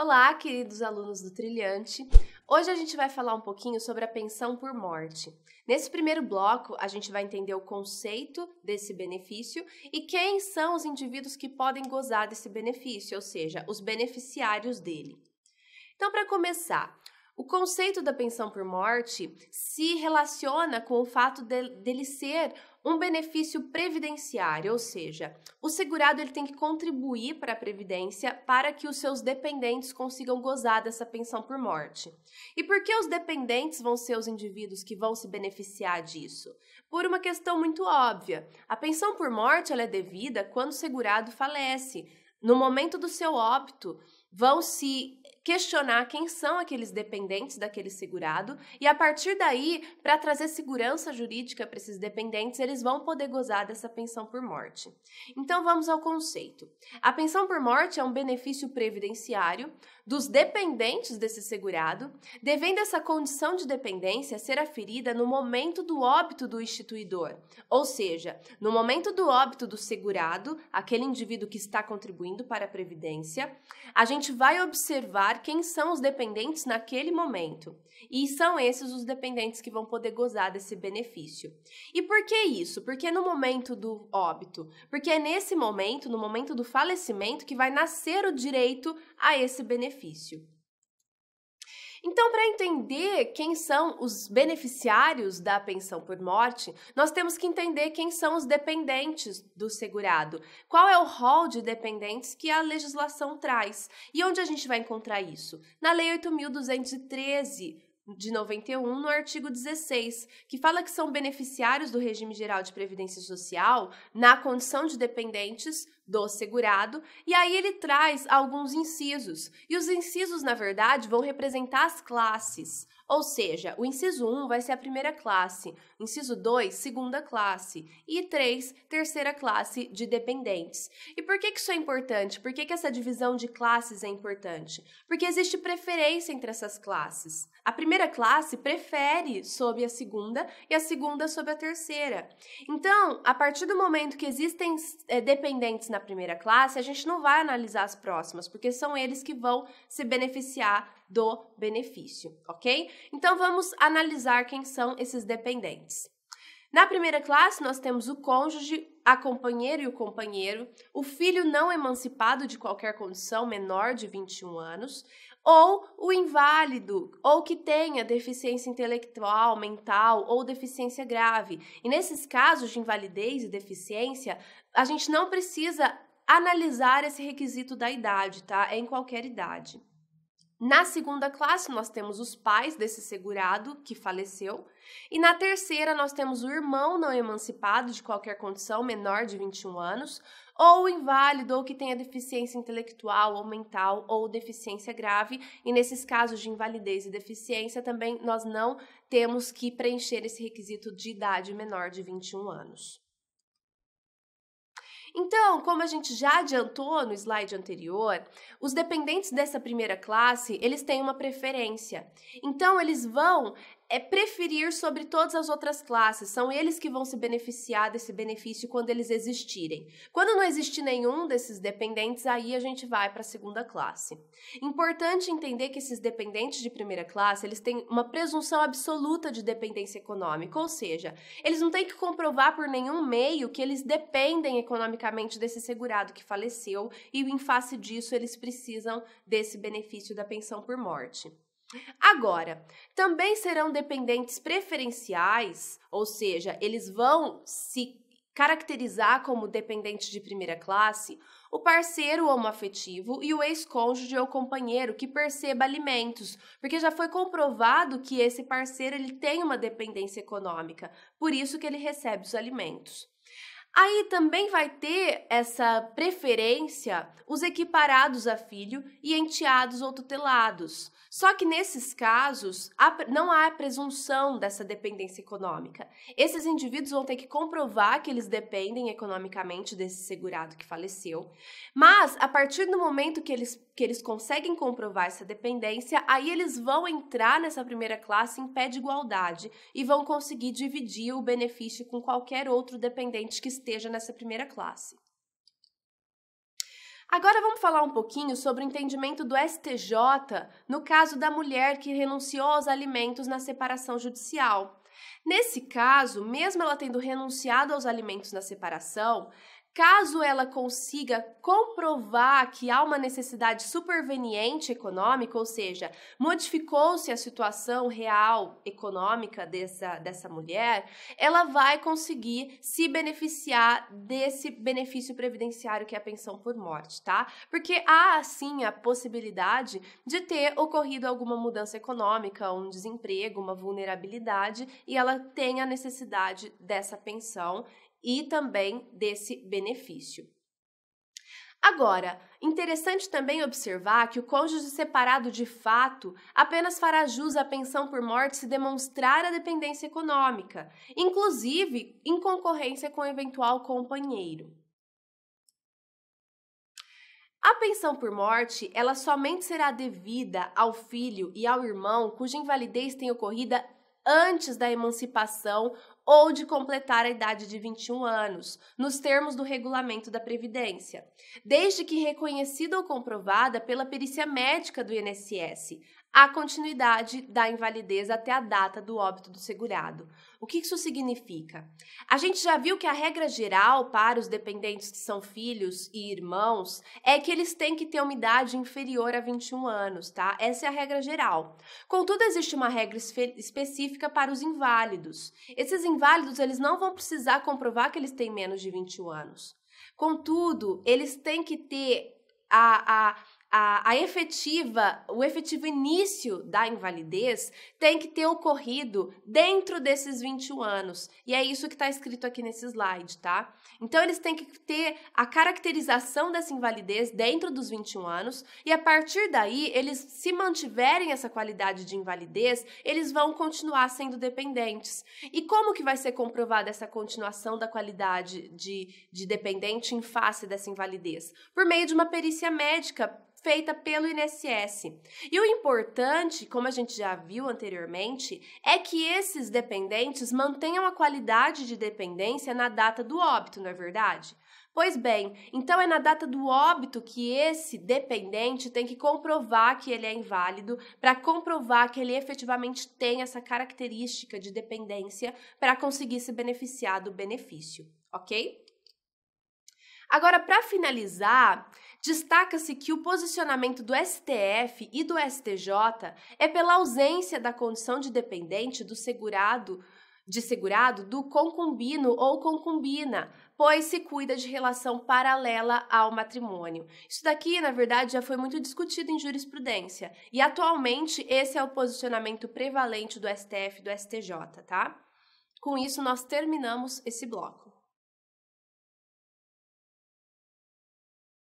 Olá, queridos alunos do Trilhante. Hoje a gente vai falar um pouquinho sobre a pensão por morte. Nesse primeiro bloco, a gente vai entender o conceito desse benefício e quem são os indivíduos que podem gozar desse benefício, ou seja, os beneficiários dele. Então, para começar, o conceito da pensão por morte se relaciona com o fato de, dele ser um benefício previdenciário, ou seja, o segurado ele tem que contribuir para a previdência para que os seus dependentes consigam gozar dessa pensão por morte. E por que os dependentes vão ser os indivíduos que vão se beneficiar disso? Por uma questão muito óbvia. A pensão por morte ela é devida quando o segurado falece. No momento do seu óbito, vão se questionar quem são aqueles dependentes daquele segurado e a partir daí, para trazer segurança jurídica para esses dependentes, eles vão poder gozar dessa pensão por morte. Então vamos ao conceito. A pensão por morte é um benefício previdenciário dos dependentes desse segurado, devendo essa condição de dependência ser aferida no momento do óbito do instituidor, ou seja, no momento do óbito do segurado, aquele indivíduo que está contribuindo para a previdência, a gente vai observar quem são os dependentes naquele momento. E são esses os dependentes que vão poder gozar desse benefício. E por que isso? Porque no momento do óbito, porque é nesse momento, no momento do falecimento, que vai nascer o direito a esse benefício. Então, para entender quem são os beneficiários da pensão por morte, nós temos que entender quem são os dependentes do segurado. Qual é o rol de dependentes que a legislação traz? E onde a gente vai encontrar isso? Na Lei 8213 de 91, no artigo 16, que fala que são beneficiários do regime geral de previdência social na condição de dependentes do segurado, e aí ele traz alguns incisos. E os incisos, na verdade, vão representar as classes. Ou seja, o inciso 1 vai ser a primeira classe, inciso 2, segunda classe, e 3, terceira classe de dependentes. E por que, que isso é importante? Por que, que essa divisão de classes é importante? Porque existe preferência entre essas classes. A primeira classe prefere sobre a segunda e a segunda sobre a terceira. Então, a partir do momento que existem é, dependentes na na primeira classe, a gente não vai analisar as próximas, porque são eles que vão se beneficiar do benefício, ok? Então vamos analisar quem são esses dependentes. Na primeira classe, nós temos o cônjuge, a companheira e o companheiro, o filho não emancipado de qualquer condição menor de 21 anos, ou o inválido, ou que tenha deficiência intelectual, mental ou deficiência grave. E nesses casos de invalidez e deficiência, a gente não precisa analisar esse requisito da idade, tá? É em qualquer idade. Na segunda classe, nós temos os pais desse segurado que faleceu. E na terceira, nós temos o irmão não emancipado de qualquer condição menor de 21 anos, ou inválido, ou que tenha deficiência intelectual ou mental, ou deficiência grave. E nesses casos de invalidez e deficiência, também nós não temos que preencher esse requisito de idade menor de 21 anos. Então, como a gente já adiantou no slide anterior, os dependentes dessa primeira classe, eles têm uma preferência. Então, eles vão é preferir sobre todas as outras classes. São eles que vão se beneficiar desse benefício quando eles existirem. Quando não existe nenhum desses dependentes, aí a gente vai para a segunda classe. Importante entender que esses dependentes de primeira classe, eles têm uma presunção absoluta de dependência econômica, ou seja, eles não têm que comprovar por nenhum meio que eles dependem economicamente desse segurado que faleceu e em face disso eles precisam desse benefício da pensão por morte. Agora, também serão dependentes preferenciais, ou seja, eles vão se caracterizar como dependentes de primeira classe o parceiro homoafetivo e o ex-cônjuge ou companheiro que perceba alimentos, porque já foi comprovado que esse parceiro ele tem uma dependência econômica, por isso que ele recebe os alimentos. Aí também vai ter essa preferência os equiparados a filho e enteados ou tutelados. Só que nesses casos não há presunção dessa dependência econômica. Esses indivíduos vão ter que comprovar que eles dependem economicamente desse segurado que faleceu, mas a partir do momento que eles, que eles conseguem comprovar essa dependência, aí eles vão entrar nessa primeira classe em pé de igualdade e vão conseguir dividir o benefício com qualquer outro dependente que esteja nessa primeira classe. Agora vamos falar um pouquinho sobre o entendimento do STJ no caso da mulher que renunciou aos alimentos na separação judicial. Nesse caso, mesmo ela tendo renunciado aos alimentos na separação, Caso ela consiga comprovar que há uma necessidade superveniente econômica, ou seja, modificou-se a situação real econômica dessa, dessa mulher, ela vai conseguir se beneficiar desse benefício previdenciário que é a pensão por morte, tá? Porque há, assim, a possibilidade de ter ocorrido alguma mudança econômica, um desemprego, uma vulnerabilidade, e ela tem a necessidade dessa pensão e também desse benefício. Agora, interessante também observar que o cônjuge separado de fato apenas fará jus à pensão por morte se demonstrar a dependência econômica, inclusive em concorrência com o eventual companheiro. A pensão por morte, ela somente será devida ao filho e ao irmão cuja invalidez tenha ocorrido antes da emancipação ou de completar a idade de 21 anos, nos termos do regulamento da Previdência, desde que reconhecida ou comprovada pela perícia médica do INSS, a continuidade da invalidez até a data do óbito do segurado. O que isso significa? A gente já viu que a regra geral para os dependentes que são filhos e irmãos é que eles têm que ter uma idade inferior a 21 anos, tá? Essa é a regra geral. Contudo, existe uma regra específica para os inválidos. Esses inválidos, eles não vão precisar comprovar que eles têm menos de 21 anos. Contudo, eles têm que ter a, a a, a efetiva, o efetivo início da invalidez tem que ter ocorrido dentro desses 21 anos. E é isso que está escrito aqui nesse slide, tá? Então, eles têm que ter a caracterização dessa invalidez dentro dos 21 anos, e a partir daí, eles se mantiverem essa qualidade de invalidez, eles vão continuar sendo dependentes. E como que vai ser comprovada essa continuação da qualidade de, de dependente em face dessa invalidez? Por meio de uma perícia médica feita pelo INSS. E o importante, como a gente já viu anteriormente, é que esses dependentes mantenham a qualidade de dependência na data do óbito, não é verdade? Pois bem, então é na data do óbito que esse dependente tem que comprovar que ele é inválido, para comprovar que ele efetivamente tem essa característica de dependência para conseguir se beneficiar do benefício, ok? Agora, para finalizar, destaca-se que o posicionamento do STF e do STJ é pela ausência da condição de dependente do segurado de segurado do concubino ou concubina, pois se cuida de relação paralela ao matrimônio. Isso daqui, na verdade, já foi muito discutido em jurisprudência e atualmente esse é o posicionamento prevalente do STF e do STJ, tá? Com isso nós terminamos esse bloco.